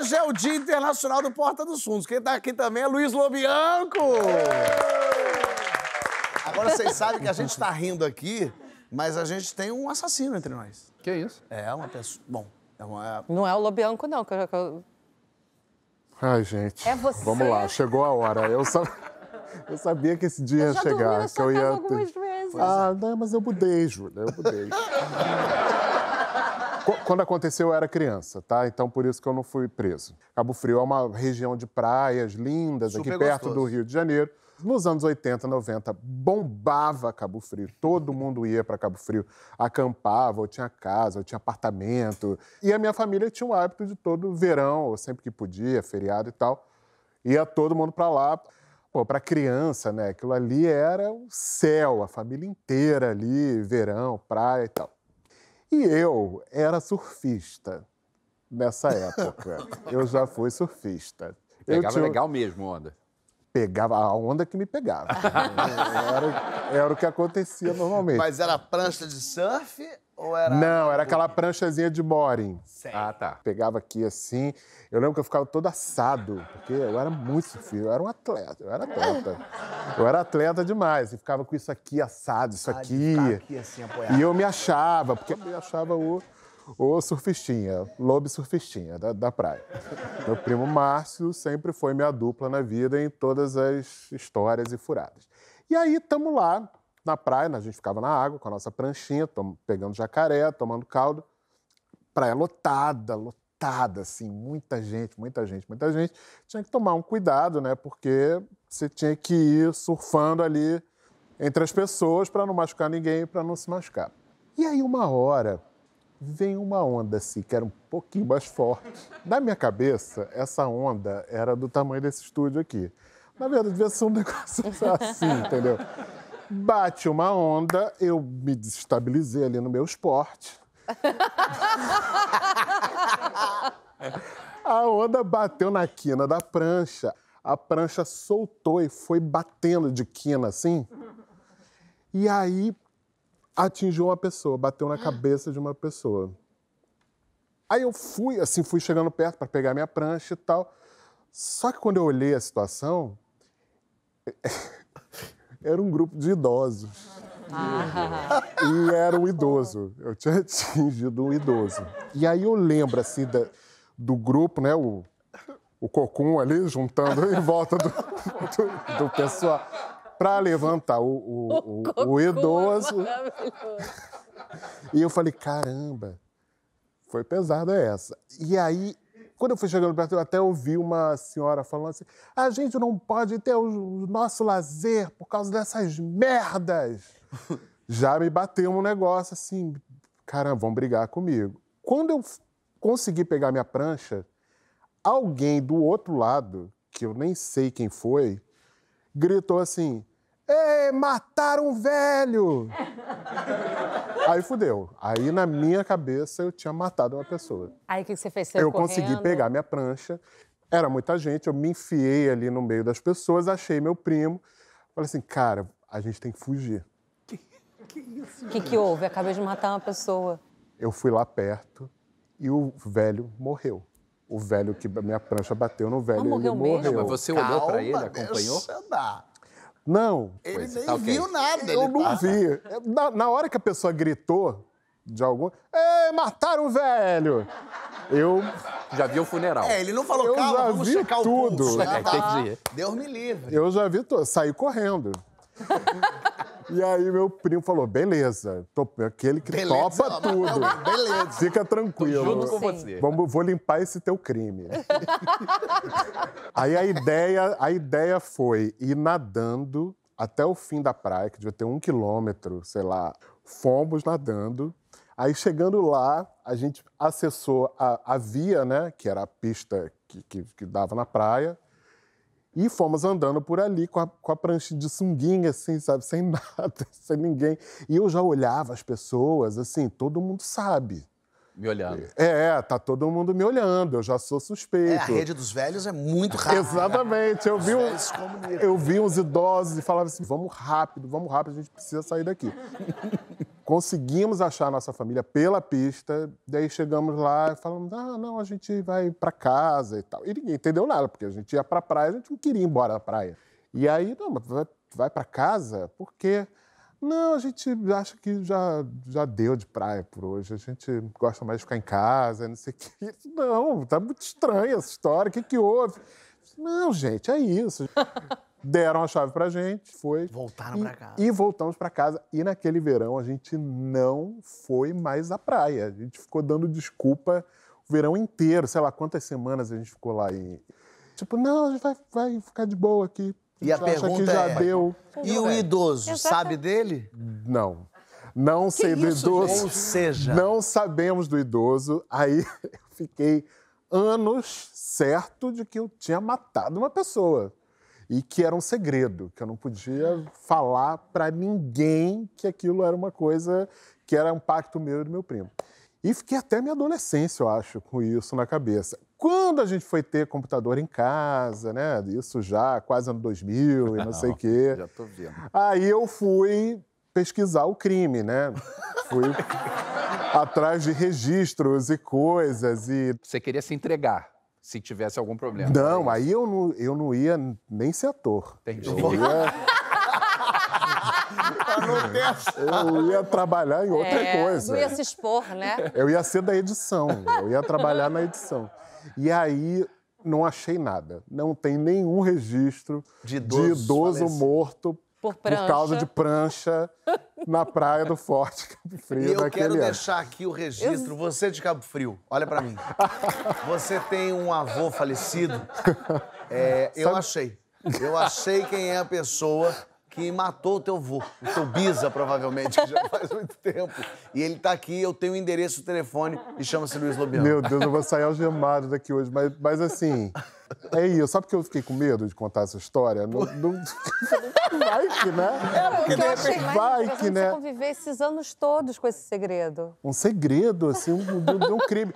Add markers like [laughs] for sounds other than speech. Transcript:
hoje é o Dia Internacional do Porta dos Fundos. Quem está aqui também é Luiz Lobianco. Agora vocês sabem que a gente está rindo aqui, mas a gente tem um assassino entre nós. Que isso? É, uma pessoa. Bom, é uma... Não é o Lobianco, não, que eu... Ai, gente. É você. Vamos lá, chegou a hora. Eu Eu sabia que esse dia eu ia chegar. que eu ia. Algumas Vezes. Ah, não, mas eu mudei, Júlia, eu mudei. [laughs] Quando aconteceu, eu era criança, tá? Então por isso que eu não fui preso. Cabo Frio é uma região de praias lindas, Super aqui perto gostoso. do Rio de Janeiro. Nos anos 80, 90, bombava Cabo Frio. Todo mundo ia para Cabo Frio, acampava, ou tinha casa, ou tinha apartamento. E a minha família tinha o hábito de todo verão, ou sempre que podia, feriado e tal, ia todo mundo para lá. Pô, para criança, né? Aquilo ali era o céu, a família inteira ali, verão, praia e tal. E eu era surfista nessa época. [laughs] eu já fui surfista. Pegava eu tinha... legal mesmo, onda pegava a onda que me pegava. [laughs] era, era, o que acontecia normalmente. Mas era prancha de surf ou era. Não, era aquela pranchazinha de boring. Sei. Ah, tá. Pegava aqui assim. Eu lembro que eu ficava todo assado, porque eu era muito surfista, eu era um atleta, eu era atleta. Eu era atleta demais, e ficava com isso aqui assado, isso ah, aqui. aqui assim, apoiado. E eu me achava, porque eu achava o o surfistinha, Lobe surfistinha da, da praia. Meu primo Márcio sempre foi minha dupla na vida em todas as histórias e furadas. E aí estamos lá na praia, a gente ficava na água com a nossa pranchinha, tom, pegando jacaré, tomando caldo. Praia lotada, lotada, assim, muita gente, muita gente, muita gente. Tinha que tomar um cuidado, né? Porque você tinha que ir surfando ali entre as pessoas para não machucar ninguém, para não se machucar. E aí uma hora vem uma onda assim, que era um pouquinho mais forte. Na minha cabeça, essa onda era do tamanho desse estúdio aqui. Na verdade, devia ser um [laughs] negócio assim, entendeu? Bate uma onda, eu me desestabilizei ali no meu esporte. [laughs] A onda bateu na quina da prancha. A prancha soltou e foi batendo de quina assim. E aí atingiu uma pessoa, bateu na ah. cabeça de uma pessoa. Aí eu fui, assim, fui chegando perto para pegar minha prancha e tal. Só que quando eu olhei a situação, [laughs] era um grupo de idosos. Ah. E era um idoso. Eu tinha [laughs] atingido um idoso. E aí eu lembro, assim, da, do grupo, né? O, o cocum ali, juntando em volta do, [laughs] do, do pessoal para levantar o, o, [laughs] o, o idoso. [laughs] e eu falei, caramba, foi pesada essa. E aí, quando eu fui chegando perto, eu até ouvi uma senhora falando assim: a gente não pode ter o nosso lazer por causa dessas merdas. [laughs] Já me bateu um negócio assim, caramba, vão brigar comigo. Quando eu consegui pegar minha prancha, alguém do outro lado, que eu nem sei quem foi, gritou assim: Ei, mataram um velho! [laughs] Aí fudeu. Aí na minha cabeça eu tinha matado uma pessoa. Aí o que você fez? Você eu correndo? consegui pegar minha prancha. Era muita gente, eu me enfiei ali no meio das pessoas, achei meu primo. Falei assim, cara, a gente tem que fugir. Que, que isso? O que, que houve? Acabei de matar uma pessoa. Eu fui lá perto e o velho morreu o velho que minha prancha bateu no velho, morreu ele morreu. Mesmo? Mas você Calma, olhou para ele, acompanhou? Não. Ele pois, é, nem tá viu okay. nada. Eu não tá... vi. É, na, na, hora que a pessoa gritou de algum, Ei, mataram o velho. Eu já vi o funeral. É, ele não falou, eu calma, já vamos vi checar tudo. o pulso. [laughs] É, tá. Deus me livre. Eu já vi tudo, saí correndo. E aí meu primo falou, beleza, tô, aquele que beleza, topa tudo. [laughs] Beleza. Fica tranquilo. Tô junto com você. Vamos, vou limpar esse teu crime. [laughs] aí a ideia, a ideia foi ir nadando até o fim da praia, que devia ter um quilômetro, sei lá. Fomos nadando. Aí chegando lá, a gente acessou a, a via, né? Que era a pista que, que, que dava na praia. E fomos andando por ali com a, com a prancha de sunguinha, assim, sabe? Sem [laughs] nada, sem ninguém. E eu já olhava as pessoas, assim, todo mundo sabe, me olhando. É, é, tá todo mundo me olhando, eu já sou suspeito. É, a rede dos velhos é muito rápida. Exatamente. Eu vi, um, eu vi uns idosos e falava assim: vamos rápido, vamos rápido, a gente precisa sair daqui conseguimos achar a nossa família pela pista, daí chegamos lá e falamos: ah, não, a gente vai para casa e tal. E ninguém entendeu nada, porque a gente ia para a praia, a gente não queria ir embora da praia. E aí, não, mas vai, vai para casa? Por quê? Não, a gente acha que já, já deu de praia por hoje. A gente gosta mais de ficar em casa, não sei o quê. [laughs] Não, tá muito estranha essa história. O que, que houve? Não, gente, é isso. [laughs] deram a chave pra gente, foi. Voltaram e, pra casa. E voltamos pra casa. E naquele verão a gente não foi mais à praia. A gente ficou dando desculpa o verão inteiro, sei lá quantas semanas a gente ficou lá e. Tipo, não, a gente vai, vai ficar de boa aqui. E a, pergunta que já é... deu. E o idoso, Exato. sabe dele? Não. Não sei do idoso. Ou seja. Não sabemos do idoso. Aí [laughs] eu fiquei anos certo de que eu tinha matado uma pessoa e que era um segredo, que eu não podia falar para ninguém que aquilo era uma coisa que era um pacto meu e do meu primo. E fiquei até minha adolescência, eu acho, com isso na cabeça. Quando a gente foi ter computador em casa, né? Isso já quase ano 2000 e não, sei o quê. Já tô vendo. Aí eu fui pesquisar o crime, né? Fui [laughs] atrás de registros e coisas e... Você queria se entregar se tivesse algum problema. Não, aí eu não, eu não ia nem ser ator. Entendi. Eu ia... eu ia trabalhar em outra é, coisa. Não ia se expor, né? Eu ia ser da edição. Eu ia trabalhar na edição. E aí não achei nada. Não tem nenhum registro de idoso, de idoso morto por, por, causa de prancha na praia do Forte [laughs] Cabo Frio. E eu quero ano. deixar aqui o registro. Eu... Você de Cabo Frio, olha para mim. Você tem um avô falecido. É, eu Sabe... achei. Eu achei quem é a pessoa que matou o teu avô. o teu Bisa, provavelmente, que já faz muito tempo. E ele tá aqui, eu tenho o endereço, o telefone e chama-se Luiz Lobiano. Meu Deus, eu vou sair algemado daqui hoje, mas, mas assim. É isso. Sabe que eu fiquei com medo de contar essa história? Não, [laughs] Vai que, né? É, porque eu achei Vai que, né? conviver esses anos todos com esse segredo. Um segredo, assim, um, um crime.